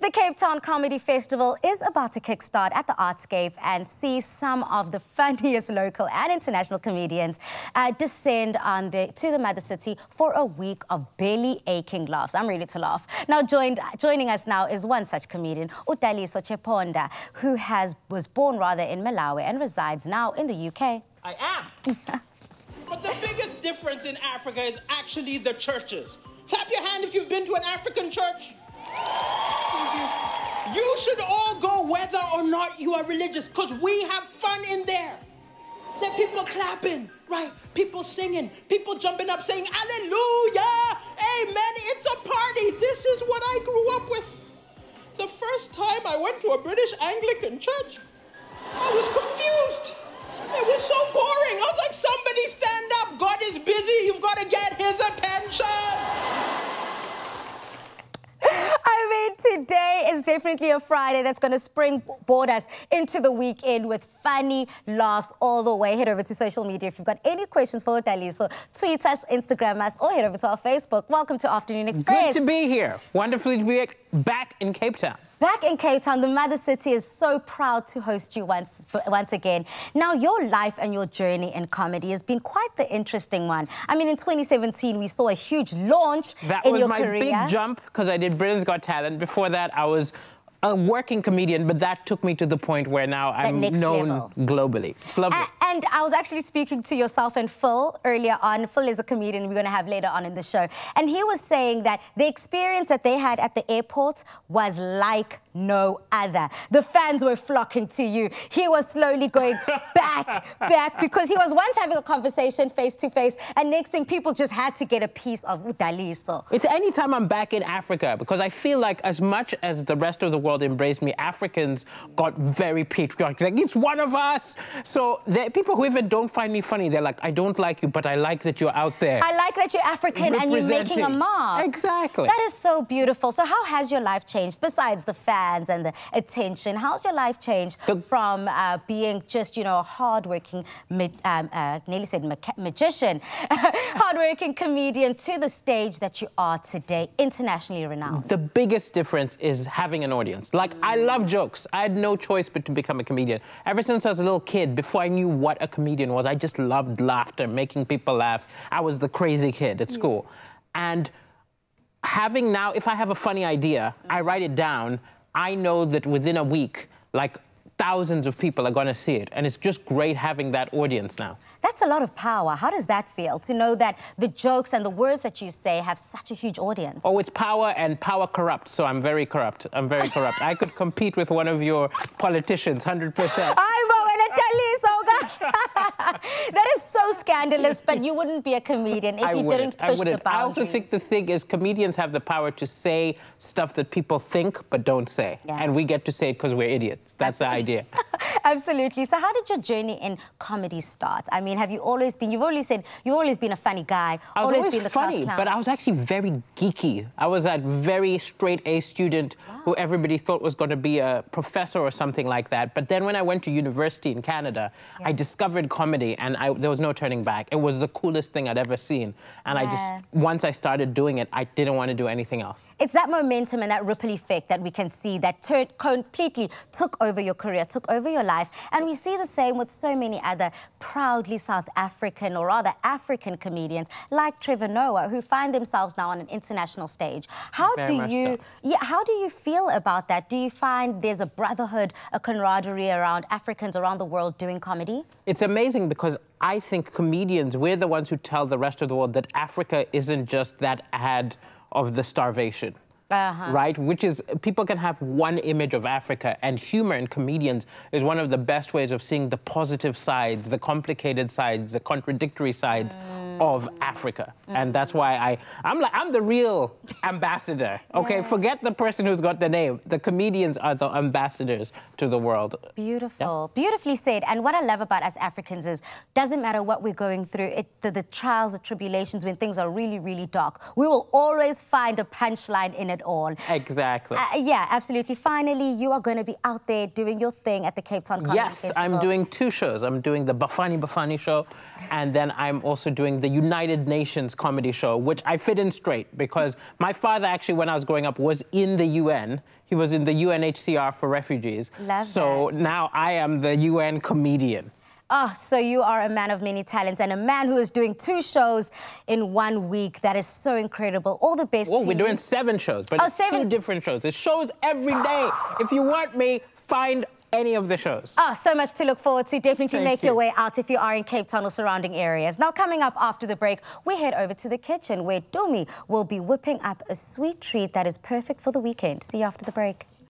The Cape Town Comedy Festival is about to kickstart at the Artscape and see some of the funniest local and international comedians uh, descend on the, to the mother city for a week of belly aching laughs. I'm ready to laugh. Now joined, joining us now is one such comedian, Utaliso Cheponda, who has, was born rather in Malawi and resides now in the UK. I am. but the biggest difference in Africa is actually the churches. Clap your hand if you've been to an African church. You should all go whether or not you are religious because we have fun in there. There people clapping, right? People singing, people jumping up saying, Hallelujah, Amen. It's a party. This is what I grew up with. The first time I went to a British Anglican church, I was confused. It was so boring. definitely a Friday that's going to springboard us into the weekend with funny laughs all the way. Head over to social media if you've got any questions for So Tweet us, Instagram us, or head over to our Facebook. Welcome to Afternoon Express. Good to be here. Wonderfully to be back in Cape Town. Back in Cape Town, the mother city is so proud to host you once, once again. Now, your life and your journey in comedy has been quite the interesting one. I mean, in 2017, we saw a huge launch that in your career. That was my big jump because I did Britain's Got Talent. Before that, I was a working comedian, but that took me to the point where now I'm known level. globally. It's lovely. And, and I was actually speaking to yourself and Phil earlier on. Phil is a comedian we're going to have later on in the show. And he was saying that the experience that they had at the airport was like no other. The fans were flocking to you. He was slowly going back, back, because he was once having a conversation face to face, and next thing people just had to get a piece of Udaliso. It's any time I'm back in Africa, because I feel like as much as the rest of the world world embraced me, Africans got very patriotic. Like, it's one of us. So there are people who even don't find me funny. They're like, I don't like you, but I like that you're out there. I like that you're African and you're making a mark. Exactly. That is so beautiful. So how has your life changed, besides the fans and the attention? How's your life changed the... from uh, being just, you know, a hardworking, um, uh, nearly said ma magician, hardworking comedian to the stage that you are today, internationally renowned? The biggest difference is having an audience audience. Like, I love jokes. I had no choice but to become a comedian. Ever since I was a little kid, before I knew what a comedian was, I just loved laughter, making people laugh. I was the crazy kid at school. Yeah. And having now, if I have a funny idea, I write it down. I know that within a week, like thousands of people are going to see it. And it's just great having that audience now. That's a lot of power. How does that feel to know that the jokes and the words that you say have such a huge audience? Oh, it's power and power corrupts. So I'm very corrupt. I'm very corrupt. I could compete with one of your politicians, 100%. I scandalous, but you wouldn't be a comedian if I you didn't push I wouldn't. the boundaries. I also think the thing is comedians have the power to say stuff that people think but don't say. Yeah. And we get to say it because we're idiots. That's the idea. Absolutely. So how did your journey in comedy start? I mean, have you always been, you've always said, you've always been a funny guy. I was always, always been funny, but I was actually very geeky. I was that very straight A student wow. who everybody thought was going to be a professor or something like that. But then when I went to university in Canada, yeah. I discovered comedy and I, there was no turning back. It was the coolest thing I'd ever seen. And yeah. I just, once I started doing it, I didn't want to do anything else. It's that momentum and that ripple effect that we can see that completely took over your career, took over your life life. And we see the same with so many other proudly South African or rather African comedians like Trevor Noah who find themselves now on an international stage. How Very do you so. yeah, how do you feel about that? Do you find there's a brotherhood, a camaraderie around Africans around the world doing comedy? It's amazing because I think comedians, we're the ones who tell the rest of the world that Africa isn't just that ad of the starvation uh -huh. right? Which is, people can have one image of Africa, and humor and comedians is one of the best ways of seeing the positive sides, the complicated sides, the contradictory sides of Africa. And that's why I, I'm like, I'm the real ambassador, okay? Yeah. Forget the person who's got the name. The comedians are the ambassadors to the world. Beautiful, yeah? beautifully said. And what I love about us Africans is, doesn't matter what we're going through, it, the, the trials, the tribulations, when things are really, really dark, we will always find a punchline in it all. Exactly. Uh, yeah, absolutely. Finally, you are going to be out there doing your thing at the Cape Town Comedy Yes, Festival. I'm doing two shows. I'm doing the Bafani Bafani show, and then I'm also doing the United Nations comedy show, which I fit in straight because my father actually, when I was growing up, was in the UN. He was in the UNHCR for refugees. Love so that. now I am the UN comedian. Oh, so you are a man of many talents and a man who is doing two shows in one week. That is so incredible. All the best. Well, we're you. doing seven shows, but oh, it's seven. two different shows. It shows every day. if you want me, find any of the shows. Oh, so much to look forward to. Definitely Thank make you. your way out if you are in Cape Town or surrounding areas. Now, coming up after the break, we head over to the kitchen where Dumi will be whipping up a sweet treat that is perfect for the weekend. See you after the break.